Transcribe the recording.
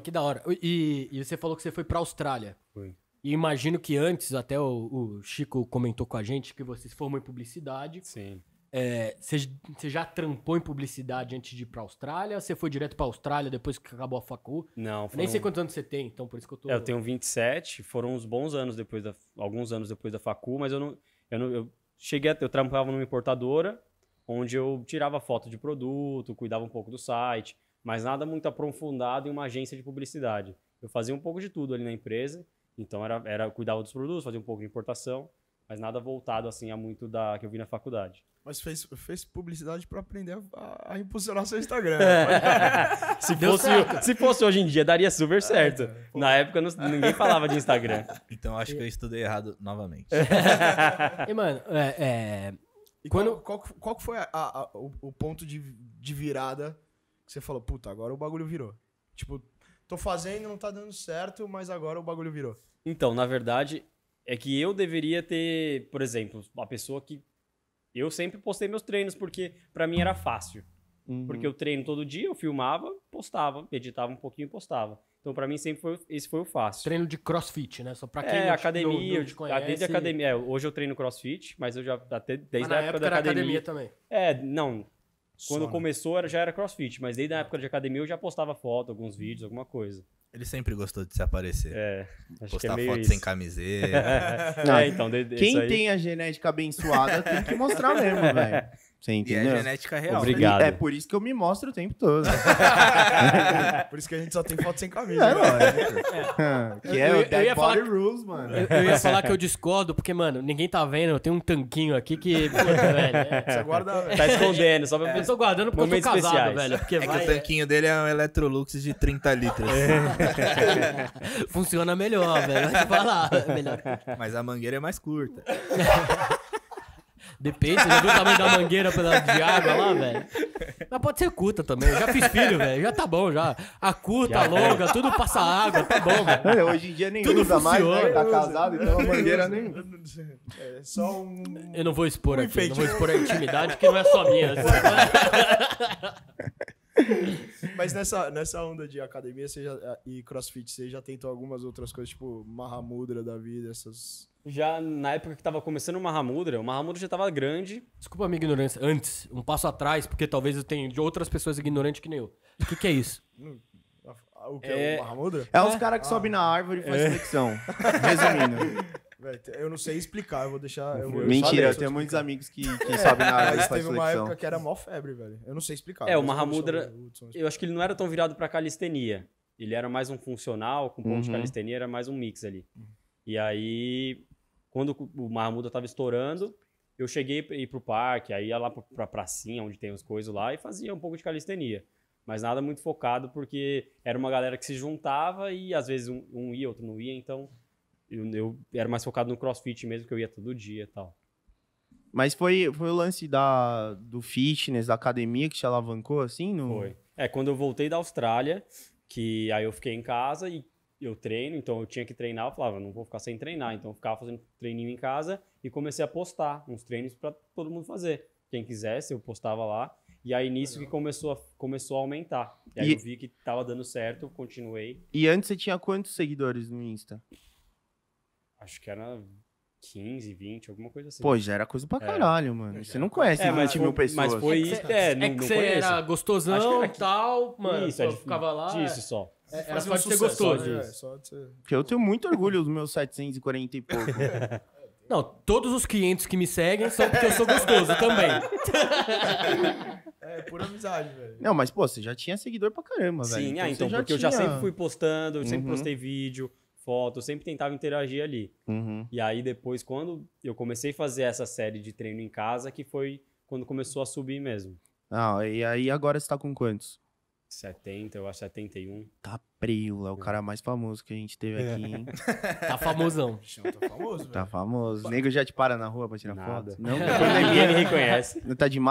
que da hora. E, e você falou que você foi pra Austrália. Foi. E imagino que antes, até o, o, Chico comentou com a gente que você se formou em publicidade. Sim. É, você, você já trampou em publicidade antes de ir pra Austrália? Você foi direto pra Austrália depois que acabou a facu? Não. Foram... Nem sei quantos anos você tem, então por isso que eu tô... É, eu tenho 27, foram uns bons anos depois da... Alguns anos depois da facu, mas eu não... Eu, não, eu cheguei... A, eu trampava numa importadora, onde eu tirava foto de produto, cuidava um pouco do site mas nada muito aprofundado em uma agência de publicidade. Eu fazia um pouco de tudo ali na empresa, então era, era cuidava dos produtos, fazia um pouco de importação, mas nada voltado assim a muito da que eu vi na faculdade. Mas fez, fez publicidade para aprender a, a impulsionar seu Instagram. se, fosse, se fosse hoje em dia, daria super é, certo. É, na época, não, ninguém falava de Instagram. Então, acho que eu estudei errado novamente. e, mano, é, é, e quando... qual, qual, qual foi a, a, o, o ponto de, de virada que você falou, puta, agora o bagulho virou. Tipo, tô fazendo, não tá dando certo, mas agora o bagulho virou. Então, na verdade, é que eu deveria ter, por exemplo, uma pessoa que. Eu sempre postei meus treinos porque para mim era fácil. Uhum. Porque eu treino todo dia, eu filmava, postava, editava um pouquinho e postava. Então, para mim, sempre foi, esse foi o fácil. Treino de crossfit, né? Só pra é, quem é, academia, não, não te conhece. Desde academia. É, hoje eu treino crossfit, mas eu já até desde a época, época da academia. academia também. É, não. Quando né? começou era, já era crossfit, mas desde a é. época de academia eu já postava foto, alguns vídeos, alguma coisa. Ele sempre gostou de se aparecer. É. é Postar é foto isso. sem camiseta. é, então, de, de, Quem aí... tem a genética abençoada tem que mostrar mesmo, velho. Você entendeu? E é genética real. Né? Obrigado. Né? É por isso que eu me mostro o tempo todo. por isso que a gente só tem foto sem camisa. Né? É, mano. É. Que é eu, o Dead Body que, Rules, mano. Eu, eu, ia falar que eu discordo, porque, mano, ninguém tá vendo. Eu tenho um tanquinho aqui que... Puta, velho. É. Você guarda... Tá escondendo. Só pra... É. Eu tô guardando porque Momentos eu tô casado, especiais. velho. Porque é vai, que o tanquinho dele é um Electrolux de 30 litros. É. Funciona melhor, velho. Vai falar é melhor. Mas a mangueira é mais curta. Depende, você já viu o tamanho da mangueira pela de água lá, velho? Mas pode ser curta também. Eu já fiz filho, velho. Já tá bom, já. A curta, a longa, é. tudo passa água, tá bom, velho. É, hoje em dia nem tudo usa funciona. mais, né? Tá casado, então a mangueira nem... É só um... Eu não vou expor um aqui, enfeite. não vou expor a intimidade, que não é só minha. Né? Mas nessa, nessa onda de academia já, e crossfit, você já tentou algumas outras coisas, tipo marramudra da vida, essas já na época que estava começando o Mahamudra, o Mahamudra já estava grande. Desculpa a minha ignorância. Antes, um passo atrás, porque talvez eu tenha de outras pessoas ignorantes que nem eu. O que, que é isso? Hum, o que é, é o Mahamudra? É, é. os caras que ah. sobem na árvore e fazem é. flexão. Resumindo. eu não sei explicar, eu vou deixar. Eu, Mentira, eu, tenho muitos amigos que, que é, sobem na árvore e fazem flexão. Teve uma época que era mó febre, velho. Eu não sei explicar. É, o Mahamudra, eu acho que ele não era tão virado para calistenia. Ele era mais um funcional, com ponto uhum. de calistenia, era mais um mix ali. Uhum. E aí quando o Marmuda estava estourando, eu cheguei para ir pro parque, aí ia lá pra, pra pracinha, onde tem as coisas lá, e fazia um pouco de calistenia. Mas nada muito focado, porque era uma galera que se juntava e às vezes um, um ia, outro não ia, então eu, eu, era mais focado no crossfit mesmo, que eu ia todo dia e tal. Mas foi, foi o lance da, do fitness, da academia que te alavancou, assim? No... Foi. É, quando eu voltei da Austrália, que aí eu fiquei em casa e eu treino, então eu tinha que treinar, eu falava, não vou ficar sem treinar, então eu ficava fazendo treininho em casa e comecei a postar uns treinos para todo mundo fazer. Quem quisesse, eu postava lá. E aí nisso que começou a, começou a aumentar. E aí e... eu vi que tava dando certo, continuei. E antes você tinha quantos seguidores no Insta? Acho que era 15, 20, alguma coisa assim. Pô, já era coisa pra é. caralho, é. mano. Você não conhece é, 20 mil pessoas. Mas foi é isso. É, é, não, que você era gostosão e tal, mano. Isso, eu é ficava lá. Isso só. É, era só um sucesso, ser gostoso. Só, é, só ser... Porque eu tenho muito orgulho dos meus 740 e pouco. Não, todos os 500 que me seguem são porque eu sou gostoso também. É, é, pura amizade, velho. Não, mas, pô, você já tinha seguidor pra caramba, velho. Sim, ah, então, então, porque tinha... eu já sempre fui postando, eu sempre uhum. postei vídeo, foto, eu sempre tentava interagir ali. Uhum. E aí, depois, quando eu comecei a fazer essa série de treino em casa, que foi quando começou a subir mesmo. Ah, e aí agora você tá com quantos? 70, eu acho 71. Capriola, tá é o é. cara mais famoso que a gente teve é. aqui, hein? Tá famosão. tá famoso, tá velho. Tá famoso. O nego já te para na rua pra tirar Nada. foto? Não, ninguém reconhece. Não tá de